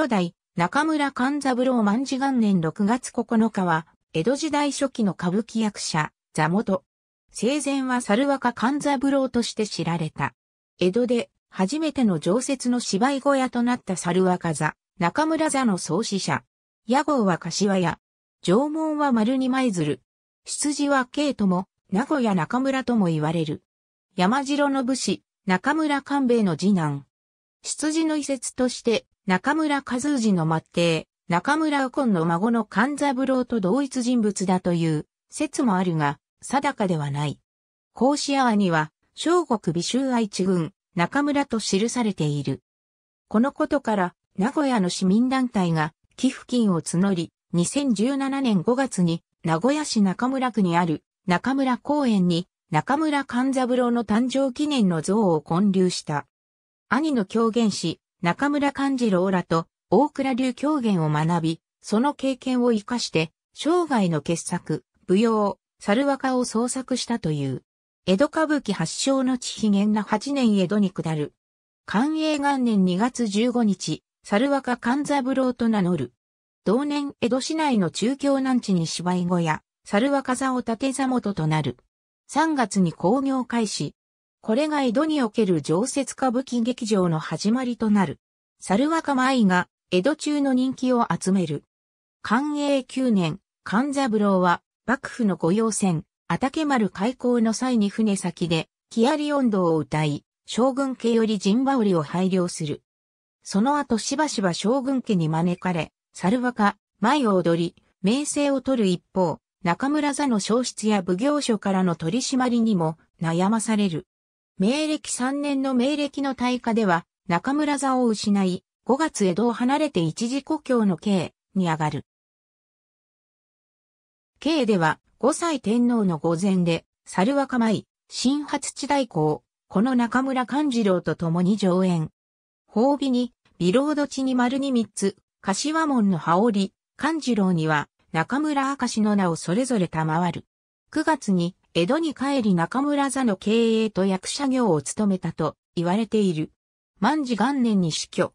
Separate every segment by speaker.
Speaker 1: 初代、中村勘三郎万次元年6月9日は、江戸時代初期の歌舞伎役者、座元。生前は猿若勘三郎として知られた。江戸で、初めての常設の芝居小屋となった猿若座、中村座の創始者。屋号は柏屋。縄文は丸二枚鶴。出自は慶とも、名古屋中村とも言われる。山城の武士、中村官兵衛の次男。出自の遺説として、中村和氏の末弟、中村右近の孫の勘三郎と同一人物だという説もあるが、定かではない。孔子屋には、小国美州愛知郡、中村と記されている。このことから、名古屋の市民団体が寄付金を募り、2017年5月に名古屋市中村区にある中村公園に中村勘三郎の誕生記念の像を建立した。兄の狂言師、中村勘次郎らと大倉流狂言を学び、その経験を活かして、生涯の傑作、舞踊、猿若を創作したという。江戸歌舞伎発祥の地非言な8年江戸に下る。寛永元年2月15日、猿若勘三郎と名乗る。同年江戸市内の中京南地に芝居小屋、猿若座を建て座元となる。3月に工業開始、これが江戸における常設歌舞伎劇場の始まりとなる。猿若舞が江戸中の人気を集める。寛永9年、勘三郎は幕府の御用船、あたけ丸開港の際に船先で、木槍音頭を歌い、将軍家より陣羽織を拝領する。その後しばしば将軍家に招かれ、猿若、舞を踊り、名声を取る一方、中村座の消失や奉行所からの取り締まりにも悩まされる。明暦3年の明暦の大火では、中村座を失い、5月江戸を離れて一時故郷の慶に上がる。慶では、五歳天皇の御前で、猿若舞、新八地大公、この中村勘次郎と共に上演。褒美に、ビロード地に丸に三つ、柏門の羽織、勘次郎には、中村明石の名をそれぞれ賜る。9月に、江戸に帰り中村座の経営と役者業を務めたと言われている。万事元年に死去。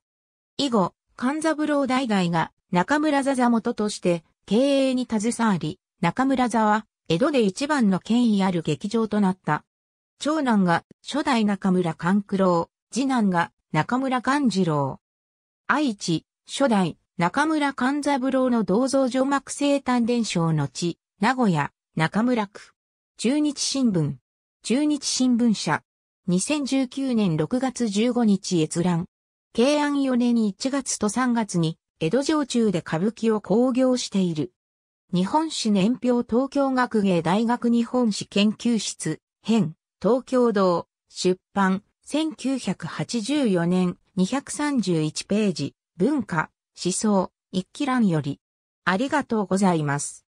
Speaker 1: 以後、勘三郎代々が中村座座元として経営に携わり、中村座は江戸で一番の権威ある劇場となった。長男が初代中村勘九郎、次男が中村勘次郎。愛知、初代中村勘三郎の銅像除幕生誕伝承の地、名古屋、中村区。中日新聞。中日新聞社。2019年6月15日閲覧。慶安4年1月と3月に、江戸城中で歌舞伎を興行している。日本史年表東京学芸大学日本史研究室、編、東京堂、出版、1984年、231ページ、文化、思想、一気欄より。ありがとうございます。